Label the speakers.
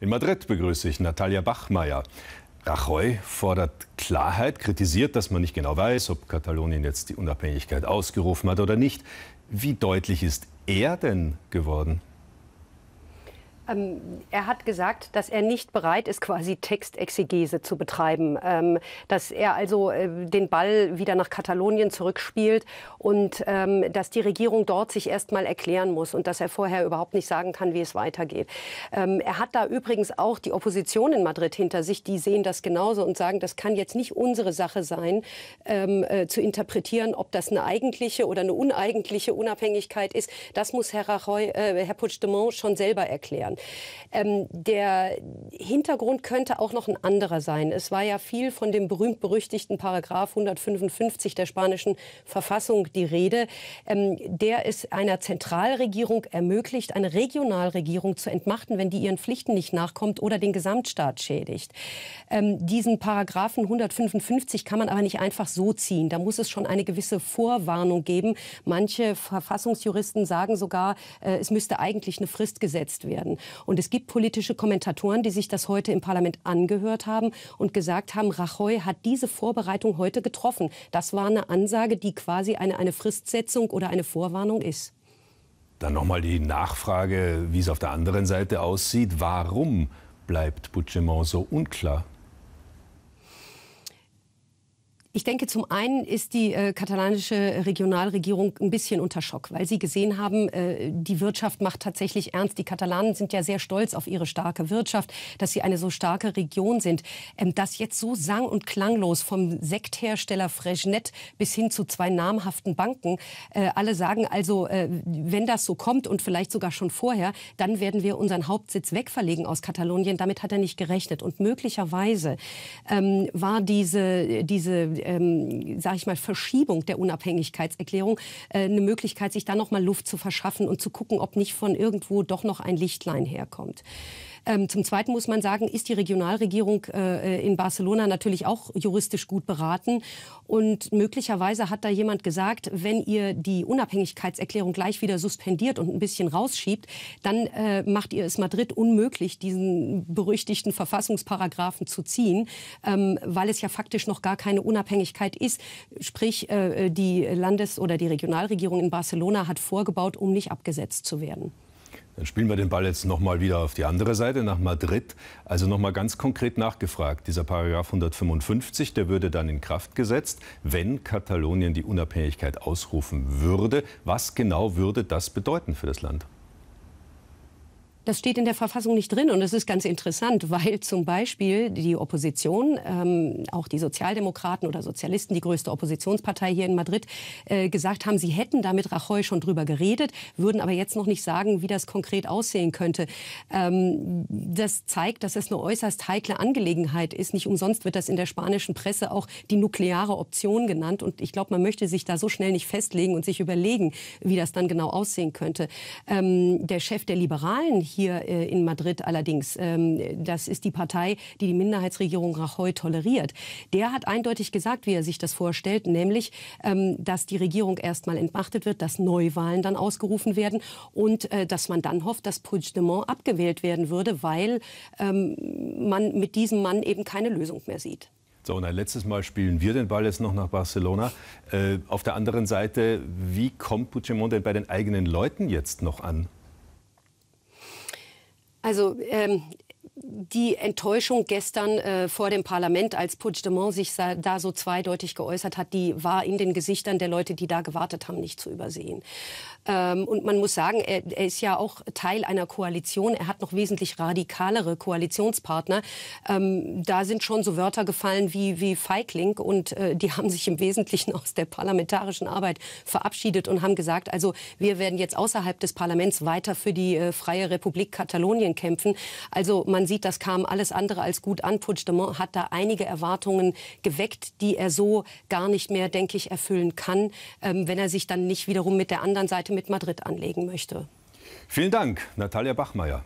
Speaker 1: In Madrid begrüße ich Natalia Bachmeier. Rajoy fordert Klarheit, kritisiert, dass man nicht genau weiß, ob Katalonien jetzt die Unabhängigkeit ausgerufen hat oder nicht. Wie deutlich ist er denn geworden?
Speaker 2: Ähm, er hat gesagt, dass er nicht bereit ist, quasi Textexegese zu betreiben, ähm, dass er also äh, den Ball wieder nach Katalonien zurückspielt und ähm, dass die Regierung dort sich erst mal erklären muss und dass er vorher überhaupt nicht sagen kann, wie es weitergeht. Ähm, er hat da übrigens auch die Opposition in Madrid hinter sich, die sehen das genauso und sagen, das kann jetzt nicht unsere Sache sein, ähm, äh, zu interpretieren, ob das eine eigentliche oder eine uneigentliche Unabhängigkeit ist. Das muss Herr Rajoy, äh, Herr Puigdemont schon selber erklären. Ähm, der Hintergrund könnte auch noch ein anderer sein. Es war ja viel von dem berühmt-berüchtigten Paragraph 155 der spanischen Verfassung die Rede. Ähm, der es einer Zentralregierung ermöglicht, eine Regionalregierung zu entmachten, wenn die ihren Pflichten nicht nachkommt oder den Gesamtstaat schädigt. Ähm, diesen Paragraphen 155 kann man aber nicht einfach so ziehen. Da muss es schon eine gewisse Vorwarnung geben. Manche Verfassungsjuristen sagen sogar, äh, es müsste eigentlich eine Frist gesetzt werden. Und es gibt politische Kommentatoren, die sich das heute im Parlament angehört haben und gesagt haben, Rajoy hat diese Vorbereitung heute getroffen. Das war eine Ansage, die quasi eine, eine Fristsetzung oder eine Vorwarnung ist.
Speaker 1: Dann nochmal die Nachfrage, wie es auf der anderen Seite aussieht. Warum bleibt Puigdemont so unklar?
Speaker 2: Ich denke, zum einen ist die äh, katalanische Regionalregierung ein bisschen unter Schock, weil sie gesehen haben, äh, die Wirtschaft macht tatsächlich ernst. Die Katalanen sind ja sehr stolz auf ihre starke Wirtschaft, dass sie eine so starke Region sind. Ähm, das jetzt so sang- und klanglos vom Sekthersteller Freshnet bis hin zu zwei namhaften Banken, äh, alle sagen also, äh, wenn das so kommt und vielleicht sogar schon vorher, dann werden wir unseren Hauptsitz wegverlegen aus Katalonien. Damit hat er nicht gerechnet. Und möglicherweise ähm, war diese, diese äh, ähm, sage ich mal, Verschiebung der Unabhängigkeitserklärung äh, eine Möglichkeit, sich da noch mal Luft zu verschaffen und zu gucken, ob nicht von irgendwo doch noch ein Lichtlein herkommt. Ähm, zum Zweiten muss man sagen, ist die Regionalregierung äh, in Barcelona natürlich auch juristisch gut beraten. Und möglicherweise hat da jemand gesagt, wenn ihr die Unabhängigkeitserklärung gleich wieder suspendiert und ein bisschen rausschiebt, dann äh, macht ihr es Madrid unmöglich, diesen berüchtigten Verfassungsparagraphen zu ziehen, ähm, weil es ja faktisch noch gar keine Unabhängigkeit ist. Sprich, äh, die Landes- oder die Regionalregierung in Barcelona hat vorgebaut, um nicht abgesetzt zu werden.
Speaker 1: Dann spielen wir den Ball jetzt nochmal wieder auf die andere Seite, nach Madrid. Also nochmal ganz konkret nachgefragt. Dieser Paragraph 155, der würde dann in Kraft gesetzt, wenn Katalonien die Unabhängigkeit ausrufen würde. Was genau würde das bedeuten für das Land?
Speaker 2: Das steht in der Verfassung nicht drin und es ist ganz interessant, weil zum Beispiel die Opposition, ähm, auch die Sozialdemokraten oder Sozialisten, die größte Oppositionspartei hier in Madrid, äh, gesagt haben, sie hätten da mit Rajoy schon drüber geredet, würden aber jetzt noch nicht sagen, wie das konkret aussehen könnte. Ähm, das zeigt, dass es eine äußerst heikle Angelegenheit ist. Nicht umsonst wird das in der spanischen Presse auch die nukleare Option genannt und ich glaube, man möchte sich da so schnell nicht festlegen und sich überlegen, wie das dann genau aussehen könnte. Ähm, der Chef der Liberalen hier hier äh, in Madrid allerdings, ähm, das ist die Partei, die die Minderheitsregierung Rajoy toleriert, der hat eindeutig gesagt, wie er sich das vorstellt, nämlich, ähm, dass die Regierung erstmal entmachtet wird, dass Neuwahlen dann ausgerufen werden und äh, dass man dann hofft, dass Puigdemont abgewählt werden würde, weil ähm, man mit diesem Mann eben keine Lösung mehr sieht.
Speaker 1: So, und ein letztes Mal spielen wir den Ball jetzt noch nach Barcelona. Äh, auf der anderen Seite, wie kommt Puigdemont denn bei den eigenen Leuten jetzt noch an?
Speaker 2: Also ähm, die Enttäuschung gestern äh, vor dem Parlament, als Puigdemont sich da so zweideutig geäußert hat, die war in den Gesichtern der Leute, die da gewartet haben, nicht zu übersehen. Ähm, und man muss sagen, er, er, ist ja auch Teil einer Koalition. Er hat noch wesentlich radikalere Koalitionspartner. Ähm, da sind schon so Wörter gefallen wie, wie Feigling und äh, die haben sich im Wesentlichen aus der parlamentarischen Arbeit verabschiedet und haben gesagt, also wir werden jetzt außerhalb des Parlaments weiter für die äh, Freie Republik Katalonien kämpfen. Also man sieht, das kam alles andere als gut an. Puigdemont hat da einige Erwartungen geweckt, die er so gar nicht mehr, denke ich, erfüllen kann, ähm, wenn er sich dann nicht wiederum mit der anderen Seite, mit Madrid, anlegen möchte.
Speaker 1: Vielen Dank, Natalia Bachmeier.